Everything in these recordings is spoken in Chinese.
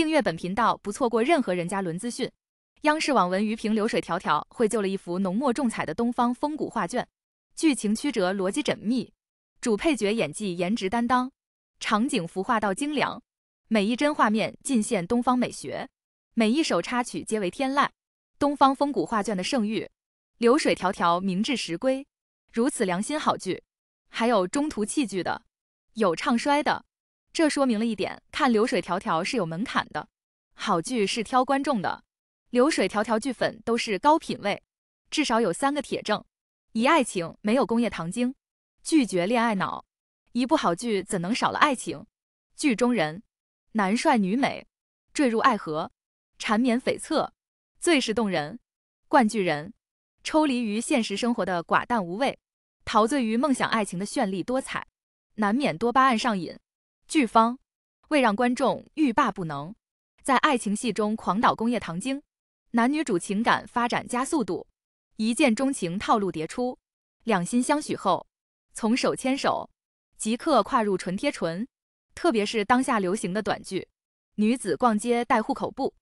订阅本频道，不错过任何人家轮资讯。央视网文余评《流水迢迢》绘就了一幅浓墨重彩的东方风骨画卷，剧情曲折，逻辑缜密，主配角演技、颜值担当，场景服化道精良，每一帧画面尽现东方美学，每一首插曲皆为天籁。东方风骨画卷的盛誉，《流水迢迢》名至实归。如此良心好剧，还有中途弃剧的，有唱衰的。这说明了一点，看流水迢迢是有门槛的，好剧是挑观众的，流水迢迢剧粉都是高品位，至少有三个铁证：一爱情没有工业糖精，拒绝恋爱脑；一部好剧怎能少了爱情？剧中人男帅女美，坠入爱河，缠绵悱恻，最是动人。冠剧人抽离于现实生活的寡淡无味，陶醉于梦想爱情的绚丽多彩，难免多巴胺上瘾。剧方为让观众欲罢不能，在爱情戏中狂倒工业糖精，男女主情感发展加速度，一见钟情套路迭出，两心相许后，从手牵手即刻跨入唇贴唇。特别是当下流行的短剧，女子逛街带户口簿，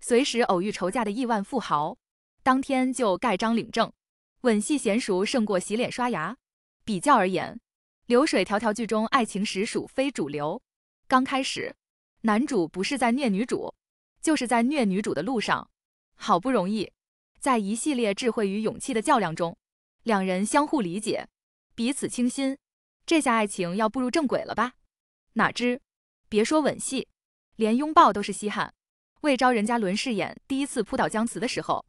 随时偶遇仇家的亿万富豪，当天就盖章领证，吻戏娴熟胜过洗脸刷牙。比较而言。流水迢迢剧中爱情实属非主流。刚开始，男主不是在虐女主，就是在虐女主的路上。好不容易，在一系列智慧与勇气的较量中，两人相互理解，彼此倾心，这下爱情要步入正轨了吧？哪知，别说吻戏，连拥抱都是稀罕。魏昭人家伦饰演第一次扑倒江慈的时候，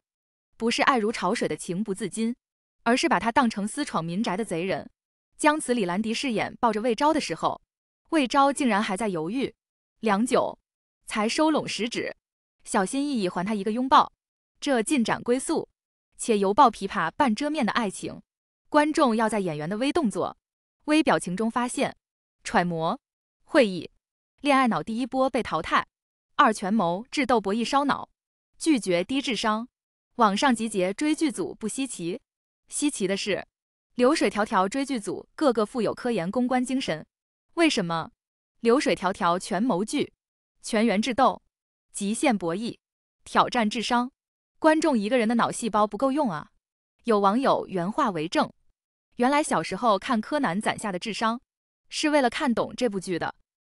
不是爱如潮水的情不自禁，而是把他当成私闯民宅的贼人。姜慈李兰迪饰演抱着魏昭的时候，魏昭竟然还在犹豫，良久，才收拢食指，小心翼翼还他一个拥抱。这进展归速，且犹抱琵琶半遮面的爱情，观众要在演员的微动作、微表情中发现、揣摩、会意，恋爱脑第一波被淘汰。二权谋智斗博弈烧脑，拒绝低智商。网上集结追剧组不稀奇，稀奇的是。流水迢迢追剧组，个个富有科研攻关精神。为什么流水迢迢全谋剧，全员智斗，极限博弈，挑战智商？观众一个人的脑细胞不够用啊！有网友原话为证：原来小时候看柯南攒下的智商，是为了看懂这部剧的，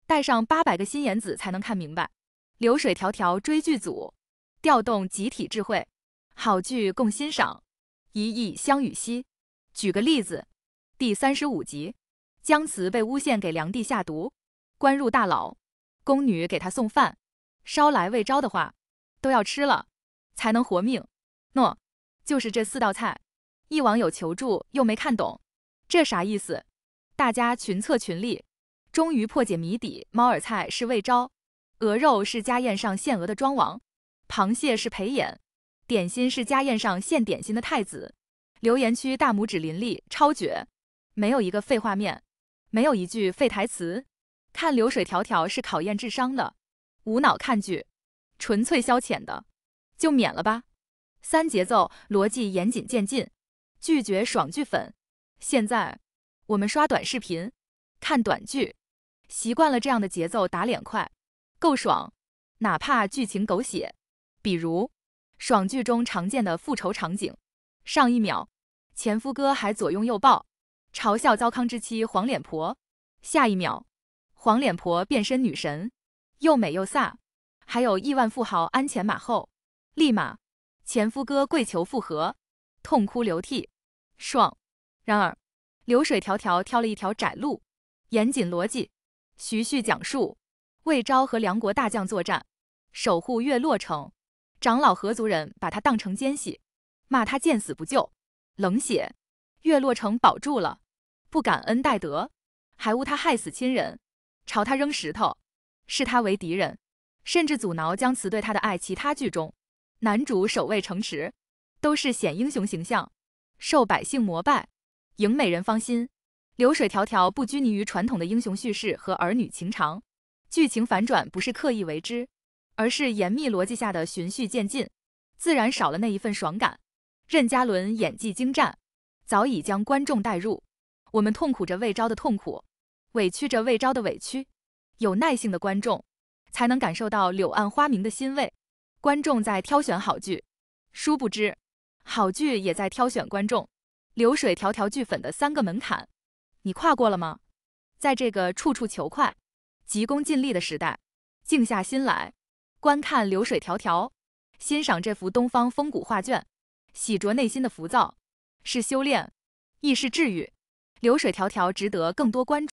带上八百个心眼子才能看明白。流水迢迢追剧组，调动集体智慧，好剧共欣赏，一意相与兮。举个例子，第三十五集，姜慈被诬陷给梁帝下毒，关入大牢。宫女给他送饭，烧来未招的话，都要吃了才能活命。喏，就是这四道菜。一网友求助，又没看懂，这啥意思？大家群策群力，终于破解谜底：猫耳菜是魏昭，鹅肉是家宴上献鹅的庄王，螃蟹是裴衍，点心是家宴上献点心的太子。留言区大拇指林立，超绝！没有一个废画面，没有一句废台词。看流水条条是考验智商的，无脑看剧、纯粹消遣的就免了吧。三节奏，逻辑严谨渐进，拒绝爽剧粉。现在我们刷短视频、看短剧，习惯了这样的节奏，打脸快，够爽，哪怕剧情狗血，比如爽剧中常见的复仇场景。上一秒，前夫哥还左拥右抱，嘲笑糟糠之妻黄脸婆；下一秒，黄脸婆变身女神，又美又飒，还有亿万富豪鞍前马后。立马，前夫哥跪求复合，痛哭流涕，爽！然而，流水迢迢挑了一条窄路，严谨逻辑，徐徐讲述。魏昭和梁国大将作战，守护月落城，长老何族人把他当成奸细。骂他见死不救，冷血；月落城保住了，不感恩戴德，还诬他害死亲人，朝他扔石头，视他为敌人，甚至阻挠姜词对他的爱。其他剧中，男主守卫城池，都是显英雄形象，受百姓膜拜，赢美人芳心。流水迢迢不拘泥于传统的英雄叙事和儿女情长，剧情反转不是刻意为之，而是严密逻辑下的循序渐进，自然少了那一份爽感。任嘉伦演技精湛，早已将观众带入。我们痛苦着魏昭的痛苦，委屈着魏昭的委屈。有耐性的观众，才能感受到柳暗花明的欣慰。观众在挑选好剧，殊不知，好剧也在挑选观众。《流水迢迢》剧粉的三个门槛，你跨过了吗？在这个处处求快、急功近利的时代，静下心来观看《流水迢迢》，欣赏这幅东方风骨画卷。洗濯内心的浮躁，是修炼，亦是治愈。流水迢迢，值得更多关注。